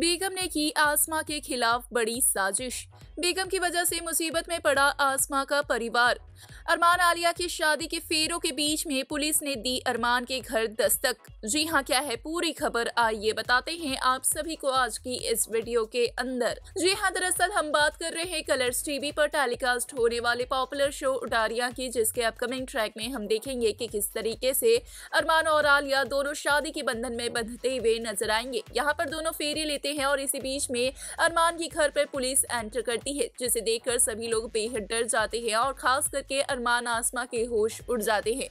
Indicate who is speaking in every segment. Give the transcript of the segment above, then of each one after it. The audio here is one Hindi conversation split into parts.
Speaker 1: बेगम ने की आसमा के खिलाफ बड़ी साजिश बेगम की वजह से मुसीबत में पड़ा आसमा का परिवार अरमान आलिया की शादी के फेरों के बीच में पुलिस ने दी अरमान के घर दस्तक जी हाँ क्या है पूरी खबर आइए बताते हैं आप सभी को आज की इस वीडियो के अंदर जी हाँ दरअसल हम बात कर रहे हैं कलर्स टीवी पर टेलीकास्ट होने वाले पॉपुलर शो उडारिया की जिसके अपकमिंग ट्रैक में हम देखेंगे कि किस तरीके से अरमान और आलिया दोनों शादी के बंधन में बंधते हुए नजर आएंगे यहाँ पर दोनों फेरे लेते हैं और इसी बीच में अरमान के घर पर पुलिस एंटर करती है जिसे देखकर सभी लोग बेहद डर जाते हैं और खास करके के अरमान आसमा के होश उड़ जाते हैं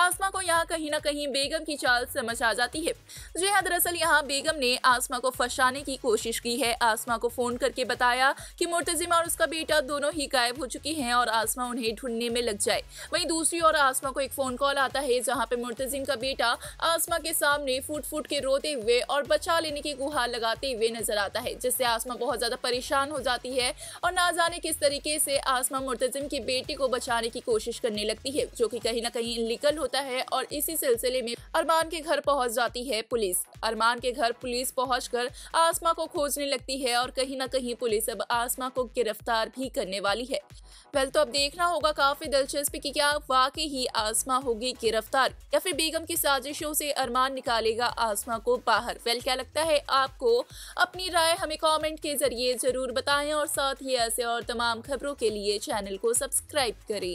Speaker 1: आसमा को यहाँ कहीं ना कहीं बेगम की चाल समझ आ जाती है जी हाँ दरअसल यहाँ बेगम ने आसमा को फंसाने की कोशिश की है आसमा को फ़ोन करके बताया कि मुर्तजिमा और उसका बेटा दोनों ही गायब हो चुकी हैं और आसमा उन्हें ढूंढने में लग जाए वहीं दूसरी ओर आसमा को एक फ़ोन कॉल आता है जहाँ पे मुर्तजिम का बेटा आसमा के सामने फूट फूट के रोते हुए और बचा लेने की गुहार लगाते हुए नजर आता है जिससे आसमा बहुत ज़्यादा परेशान हो जाती है और ना जाने किस तरीके से आसमा मुर्तजिम के बेटे को बचाने बनाने की कोशिश करने लगती है जो कि कहीं ना कहीं इलीगल होता है और इसी सिलसिले में अरमान के घर पहुंच जाती है पुलिस अरमान के घर पुलिस कर आसमा को खोजने लगती है और कहीं ना कहीं पुलिस अब आसमा को गिरफ्तार भी करने वाली है पहले तो अब देखना होगा काफी दिलचस्प की क्या वाकई ही आसमा होगी गिरफ्तार या फिर बेगम की साजिशों से अरमान निकालेगा आसमा को बाहर वेल क्या लगता है आपको अपनी राय हमें कमेंट के जरिए जरूर बताएं और साथ ही ऐसे और तमाम खबरों के लिए चैनल को सब्सक्राइब करें